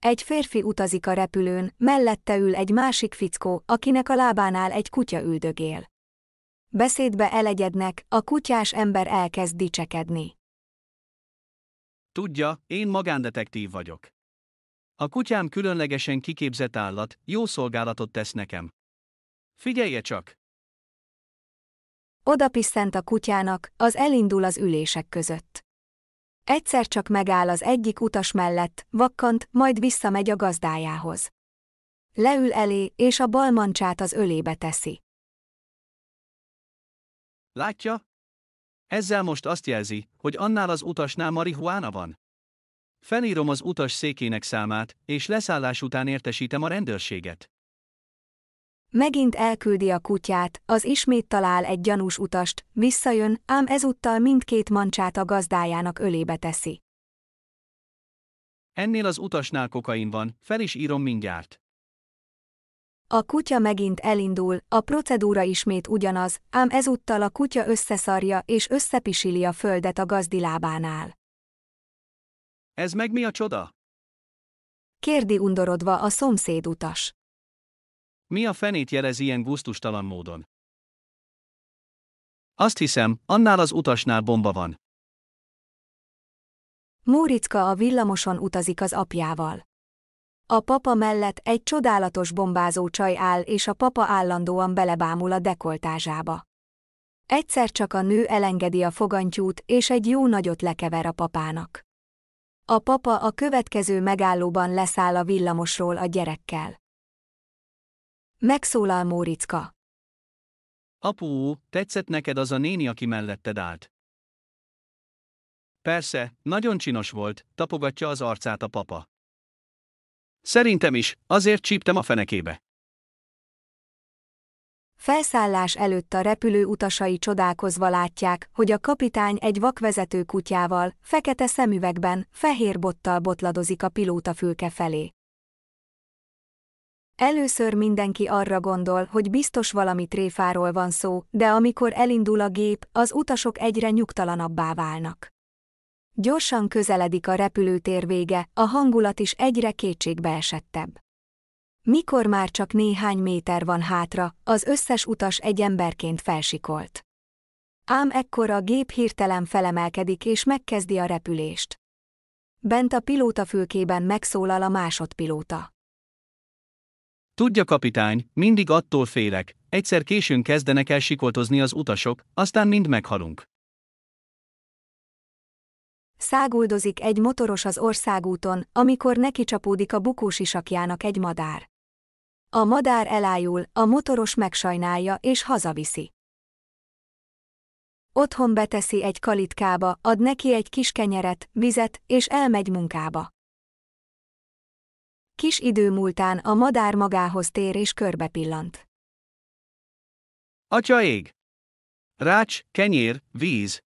Egy férfi utazik a repülőn, mellette ül egy másik fickó, akinek a lábánál egy kutya üldögél. Beszédbe elegyednek, a kutyás ember elkezd dicsekedni. Tudja, én magándetektív vagyok. A kutyám különlegesen kiképzett állat, jó szolgálatot tesz nekem. Figyelje csak! Oda a kutyának, az elindul az ülések között. Egyszer csak megáll az egyik utas mellett, vakkant, majd visszamegy a gazdájához. Leül elé, és a bal mancsát az ölébe teszi. Látja? Ezzel most azt jelzi, hogy annál az utasnál marihuána van. Felírom az utas székének számát, és leszállás után értesítem a rendőrséget. Megint elküldi a kutyát, az ismét talál egy gyanús utast, visszajön, ám ezúttal mindkét mancsát a gazdájának ölébe teszi. Ennél az utasnál kokain van, fel is írom mindjárt. A kutya megint elindul, a procedúra ismét ugyanaz, ám ezúttal a kutya összeszarja és összepisili a földet a gazdi lábánál. Ez meg mi a csoda? Kérdi undorodva a szomszéd utas. Mi a fenét jelez ilyen gusztustalan módon? Azt hiszem, annál az utasnál bomba van. Móricka a villamoson utazik az apjával. A papa mellett egy csodálatos bombázó csaj áll, és a papa állandóan belebámul a dekoltázsába. Egyszer csak a nő elengedi a fogantyút, és egy jó nagyot lekever a papának. A papa a következő megállóban leszáll a villamosról a gyerekkel. Megszólal Móricka. Apu, tetszett neked az a néni, aki melletted állt? Persze, nagyon csinos volt, tapogatja az arcát a papa. Szerintem is, azért csíptem a fenekébe. Felszállás előtt a repülő utasai csodálkozva látják, hogy a kapitány egy vakvezető kutyával, fekete szemüvegben, fehér bottal botladozik a pilótafülke felé. Először mindenki arra gondol, hogy biztos valami tréfáról van szó, de amikor elindul a gép, az utasok egyre nyugtalanabbá válnak. Gyorsan közeledik a repülőtér vége, a hangulat is egyre kétségbeesettebb. Mikor már csak néhány méter van hátra, az összes utas egy emberként felsikolt. Ám ekkor a gép hirtelen felemelkedik és megkezdi a repülést. Bent a pilótafülkében megszólal a másodpilóta. Tudja kapitány, mindig attól félek, egyszer későn kezdenek el sikoltozni az utasok, aztán mind meghalunk. Száguldozik egy motoros az országúton, amikor neki csapódik a isakjának egy madár. A madár elájul, a motoros megsajnálja és hazaviszi. Otthon beteszi egy kalitkába, ad neki egy kis kenyeret, vizet, és elmegy munkába. Kis idő múltán a madár magához tér és körbepillant. Atya ég! Rács, kenyér, víz.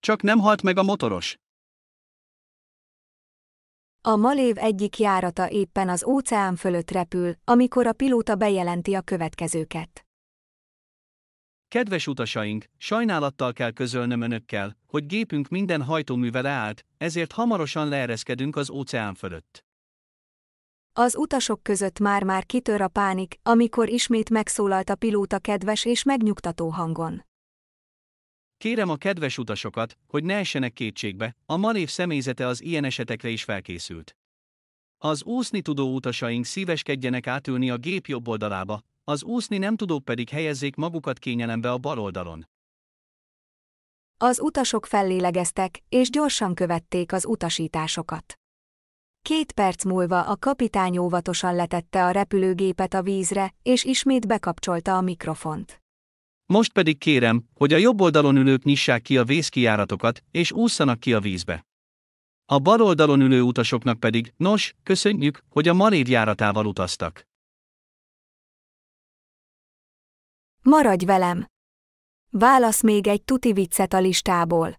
Csak nem halt meg a motoros. A malév egyik járata éppen az óceán fölött repül, amikor a pilóta bejelenti a következőket. Kedves utasaink, sajnálattal kell közölnöm önökkel, hogy gépünk minden hajtóművel állt, ezért hamarosan leereszkedünk az óceán fölött. Az utasok között már-már kitör a pánik, amikor ismét megszólalt a pilóta kedves és megnyugtató hangon. Kérem a kedves utasokat, hogy ne essenek kétségbe, a Marév személyzete az ilyen esetekre is felkészült. Az úszni tudó utasaink szíveskedjenek átülni a gép jobb oldalába, az úszni nem tudó pedig helyezzék magukat kényelembe a bal oldalon. Az utasok fellélegeztek, és gyorsan követték az utasításokat. Két perc múlva a kapitány óvatosan letette a repülőgépet a vízre, és ismét bekapcsolta a mikrofont. Most pedig kérem, hogy a jobb oldalon ülők nyissák ki a vészkijáratokat, és ússzanak ki a vízbe. A bal oldalon ülő utasoknak pedig, nos, köszönjük, hogy a maréd járatával utaztak. Maradj velem! Válasz még egy tuti viccet a listából.